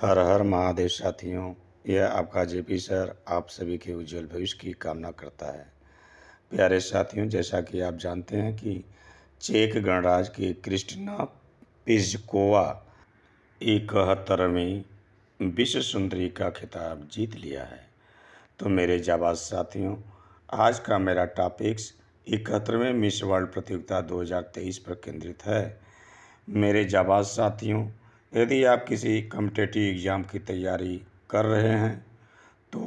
हर हर महादेव साथियों यह आपका जेपी सर आप सभी के उज्जवल भविष्य की कामना करता है प्यारे साथियों जैसा कि आप जानते हैं कि चेक गणराज के क्रिस्टिना पिजकोवा इकहत्तरवीं विश्व सुंदरी का खिताब जीत लिया है तो मेरे जाबाज साथियों आज का मेरा टॉपिक्स इकहत्तरवें मिस वर्ल्ड प्रतियोगिता 2023 पर केंद्रित है मेरे जाबाज साथियों यदि आप किसी कम्पटेटिव एग्ज़ाम की तैयारी कर रहे हैं तो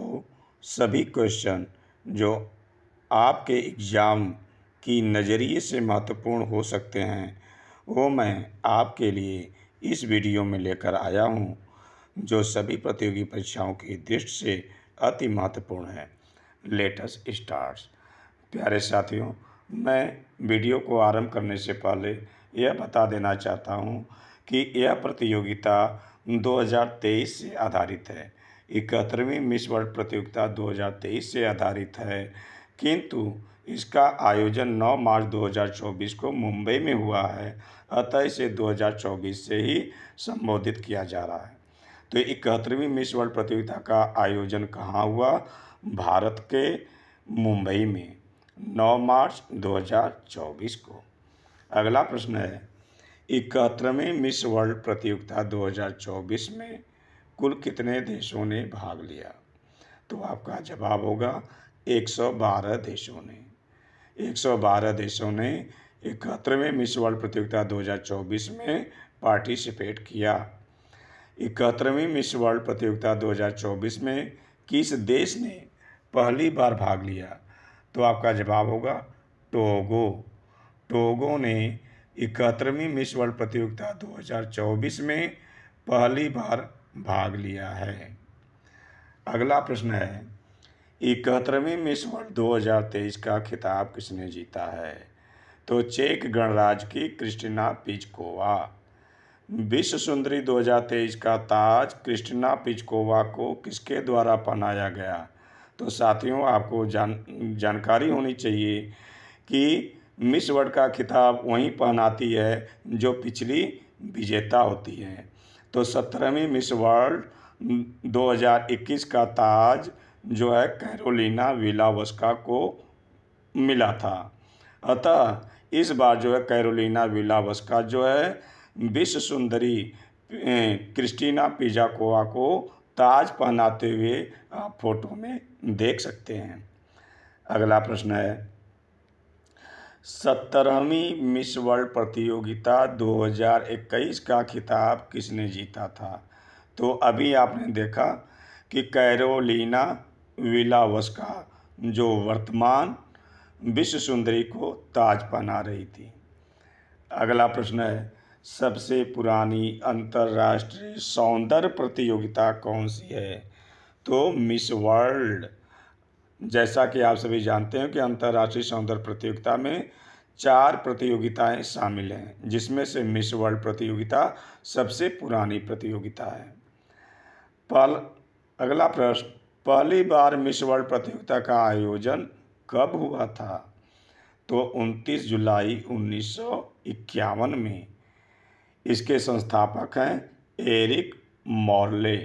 सभी क्वेश्चन जो आपके एग्ज़ाम की नज़रिए से महत्वपूर्ण हो सकते हैं वो मैं आपके लिए इस वीडियो में लेकर आया हूँ जो सभी प्रतियोगी परीक्षाओं की दृष्टि से अति महत्वपूर्ण है लेटेस्ट स्टार्स प्यारे साथियों मैं वीडियो को आरंभ करने से पहले यह बता देना चाहता हूँ कि यह प्रतियोगिता 2023 से आधारित है इकहत्तरवीं मिस वर्ल्ड प्रतियोगिता 2023 से आधारित है किंतु इसका आयोजन 9 मार्च 2024 को मुंबई में हुआ है अतः इसे 2024 से ही संबोधित किया जा रहा है तो इकहत्तरवीं मिस वर्ल्ड प्रतियोगिता का आयोजन कहाँ हुआ भारत के मुंबई में 9 मार्च 2024 को अगला प्रश्न है इकहत्तरवें मिस वर्ल्ड प्रतियोगिता 2024 में कुल कितने देशों ने भाग लिया तो आपका जवाब होगा 112 देशों ने 112 देशों ने इकहत्तरवें मिस वर्ल्ड प्रतियोगिता 2024 में पार्टिसिपेट किया इकहत्तरवीं मिस वर्ल्ड प्रतियोगिता 2024 में किस देश ने पहली बार भाग लिया तो आपका जवाब होगा टोगो टोगो ने इकहत्तरवीं मिस वर्ल्ड प्रतियोगिता 2024 में पहली बार भाग लिया है अगला प्रश्न है इकहत्तरवीं मिस वर्ल्ड 2023 का खिताब किसने जीता है तो चेक गणराज्य की क्रिस्टिना पिचकोवा विश्व सुंदरी 2023 का ताज क्रिस्टिना पिचकोवा को किसके द्वारा पहनाया गया तो साथियों आपको जान जानकारी होनी चाहिए कि मिस वर्ल्ड का खिताब वहीं पहनाती है जो पिछली विजेता होती है तो सत्रहवीं मिस वर्ल्ड 2021 का ताज जो है कैरोलिना विलावस्का को मिला था अतः इस बार जो है कैरोलिना विलावस्का जो है विश्व सुंदरी क्रिस्टीना पिजाकोवा को ताज पहनाते हुए आप फोटो में देख सकते हैं अगला प्रश्न है सत्तरहवीं मिस वर्ल्ड प्रतियोगिता 2021 का खिताब किसने जीता था तो अभी आपने देखा कि कैरोलिना विलावस्का जो वर्तमान विश्व सुंदरी को ताज पहना रही थी अगला प्रश्न है सबसे पुरानी अंतर्राष्ट्रीय सौंदर्य प्रतियोगिता कौन सी है तो मिस वर्ल्ड जैसा कि आप सभी जानते हैं कि अंतर्राष्ट्रीय सौंदर्य प्रतियोगिता में चार प्रतियोगिताएं शामिल हैं जिसमें से मिस वर्ल्ड प्रतियोगिता सबसे पुरानी प्रतियोगिता है पल अगला प्रश्न पहली बार मिस वर्ल्ड प्रतियोगिता का आयोजन कब हुआ था तो 29 जुलाई उन्नीस में इसके संस्थापक हैं एरिक मॉर्ले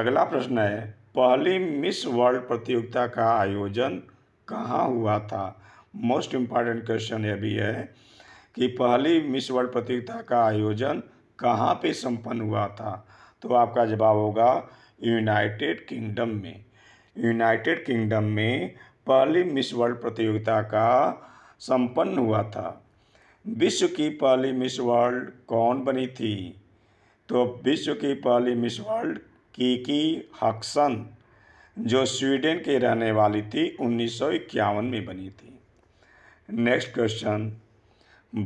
अगला प्रश्न है पहली मिस वर्ल्ड प्रतियोगिता का आयोजन कहाँ हुआ था मोस्ट इम्पॉर्टेंट क्वेश्चन यह भी है कि पहली मिस वर्ल्ड प्रतियोगिता का आयोजन कहाँ पे संपन्न हुआ था तो आपका जवाब होगा यूनाइटेड किंगडम में यूनाइटेड किंगडम में पहली मिस वर्ल्ड प्रतियोगिता का संपन्न हुआ था विश्व की पहली मिस वर्ल्ड कौन बनी थी तो विश्व की पहली मिस वर्ल्ड कीकी हक्सन जो स्वीडन के रहने वाली थी उन्नीस में बनी थी नेक्स्ट क्वेश्चन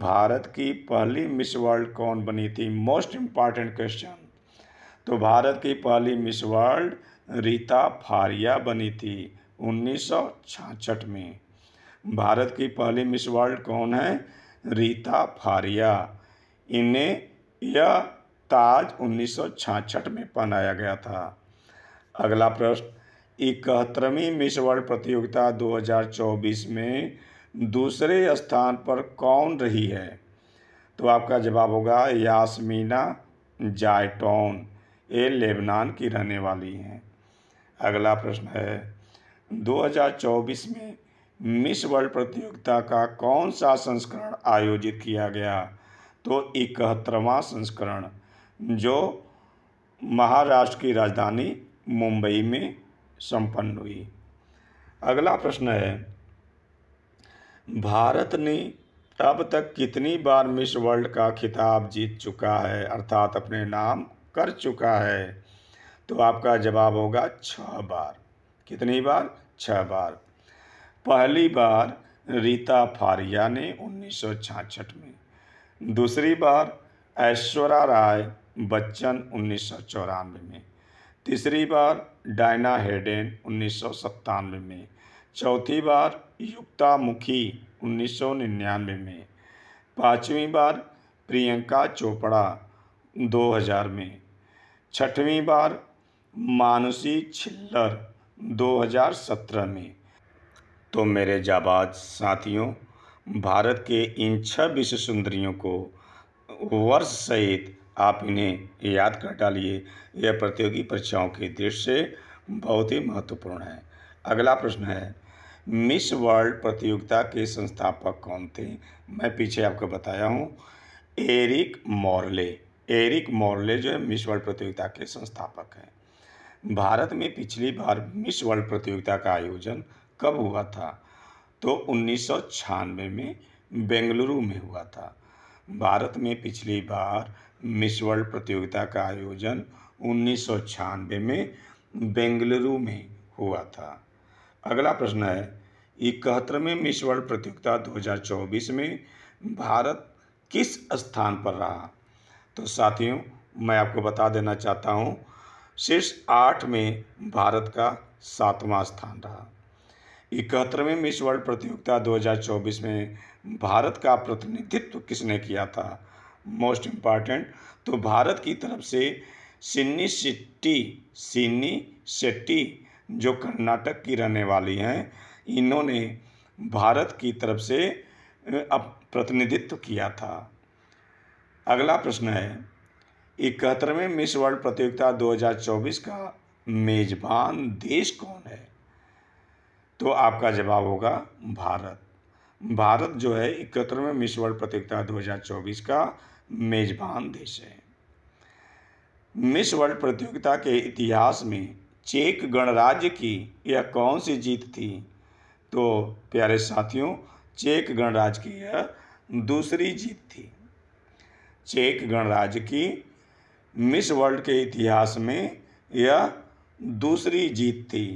भारत की पहली मिस वर्ल्ड कौन बनी थी मोस्ट इम्पॉर्टेंट क्वेश्चन तो भारत की पहली मिस वर्ल्ड रीता फारिया बनी थी उन्नीस में भारत की पहली मिस वर्ल्ड कौन है रीता फारिया इन्हें यह ताज 1966 में पहनाया गया था अगला प्रश्न इकहत्तरवीं मिस वर्ल्ड प्रतियोगिता 2024 में दूसरे स्थान पर कौन रही है तो आपका जवाब होगा यासमीना जायटोन ये लेबनान की रहने वाली हैं अगला प्रश्न है 2024 में मिस वर्ल्ड प्रतियोगिता का कौन सा संस्करण आयोजित किया गया तो इकहत्तरवा संस्करण जो महाराष्ट्र की राजधानी मुंबई में संपन्न हुई अगला प्रश्न है भारत ने अब तक कितनी बार मिस वर्ल्ड का खिताब जीत चुका है अर्थात अपने नाम कर चुका है तो आपका जवाब होगा छः बार कितनी बार छः बार पहली बार रीता फारिया ने उन्नीस में दूसरी बार ऐश्वर्या राय बच्चन उन्नीस में तीसरी बार डायना हेडेन उन्नीस में चौथी बार युक्ता मुखी उन्नीस में पाँचवीं बार प्रियंका चोपड़ा 2000 में छठवीं बार मानुषी छिल्लर 2017 में तो मेरे जाबाज साथियों भारत के इन छह विश्व सुंदरियों को वर्ष सहित आप इन्हें याद कर डालिए यह प्रतियोगी परीक्षाओं के दृष्टि से बहुत ही महत्वपूर्ण है अगला प्रश्न है मिस वर्ल्ड प्रतियोगिता के संस्थापक कौन थे मैं पीछे आपको बताया हूँ एरिक मॉर्ले एरिक मॉर्ले जो है मिस वर्ल्ड प्रतियोगिता के संस्थापक हैं भारत में पिछली बार मिस वर्ल्ड प्रतियोगिता का आयोजन कब हुआ था तो उन्नीस में बेंगलुरु में हुआ था भारत में पिछली बार मिस वर्ल्ड प्रतियोगिता का आयोजन उन्नीस में बेंगलुरु में हुआ था अगला प्रश्न है इकहत्तरवें मिस वर्ल्ड प्रतियोगिता 2024 में भारत किस स्थान पर रहा तो साथियों मैं आपको बता देना चाहता हूँ शीर्ष आठ में भारत का सातवां स्थान रहा इकहत्तरवें मिस वर्ल्ड प्रतियोगिता 2024 में भारत का प्रतिनिधित्व किसने किया था मोस्ट इम्पॉर्टेंट तो भारत की तरफ से सिन्नी सिट्टी सिन्नी शेट्टी जो कर्नाटक की रहने वाली हैं इन्होंने भारत की तरफ से अब प्रतिनिधित्व किया था अगला प्रश्न है इकहत्तरवें मिस वर्ल्ड प्रतियोगिता 2024 का मेजबान देश कौन है तो आपका जवाब होगा भारत भारत जो है इकहत्तरवें मिस वर्ल्ड प्रतियोगिता 2024 का मेज़बान देश है मिस वर्ल्ड प्रतियोगिता के इतिहास में चेक गणराज्य की यह कौन सी जीत थी तो प्यारे साथियों चेक गणराज्य की यह दूसरी जीत थी चेक गणराज्य की मिस वर्ल्ड के इतिहास में यह दूसरी जीत थी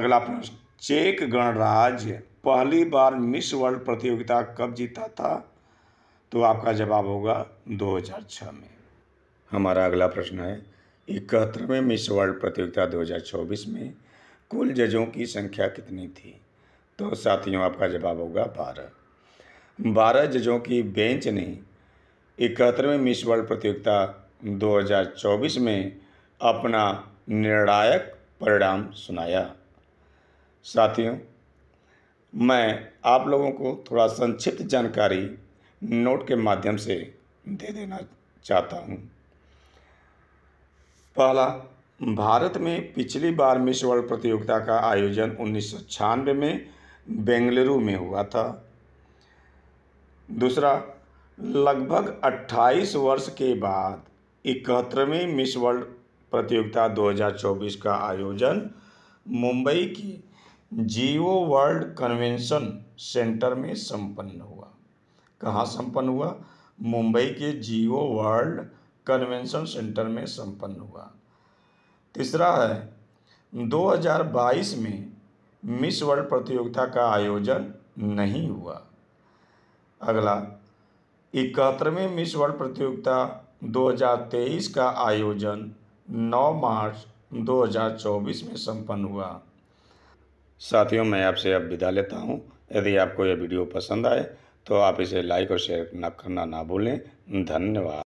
अगला प्रश्न चेक गणराज्य पहली बार मिस वर्ल्ड प्रतियोगिता कब जीता था तो आपका जवाब होगा 2006 में हमारा अगला प्रश्न है इकहत्तरवें मिस वर्ल्ड प्रतियोगिता 2024 में कुल जजों की संख्या कितनी थी तो साथियों आपका जवाब होगा बारह बारह जजों की बेंच ने इकहत्तरवें मिस वर्ल्ड प्रतियोगिता 2024 में अपना निर्णायक परिणाम सुनाया साथियों मैं आप लोगों को थोड़ा संक्षिप्त जानकारी नोट के माध्यम से दे देना चाहता हूँ पहला भारत में पिछली बार मिस वर्ल्ड प्रतियोगिता का आयोजन उन्नीस में बेंगलुरु में हुआ था दूसरा लगभग 28 वर्ष के बाद इकहत्तरवीं मिस वर्ल्ड प्रतियोगिता 2024 का आयोजन मुंबई की जीओ वर्ल्ड कन्वेंशन सेंटर में संपन्न हुआ कहाँ संपन्न हुआ मुंबई के जियो वर्ल्ड कन्वेंशन सेंटर में संपन्न हुआ तीसरा है 2022 में मिस वर्ल्ड प्रतियोगिता का आयोजन नहीं हुआ अगला इकहत्तरवें मिस वर्ल्ड प्रतियोगिता 2023 का आयोजन 9 मार्च 2024 में संपन्न हुआ साथियों मैं आपसे अब विदा लेता हूँ यदि आपको यह वीडियो पसंद आए तो आप इसे लाइक और शेयर ना करना ना भूलें धन्यवाद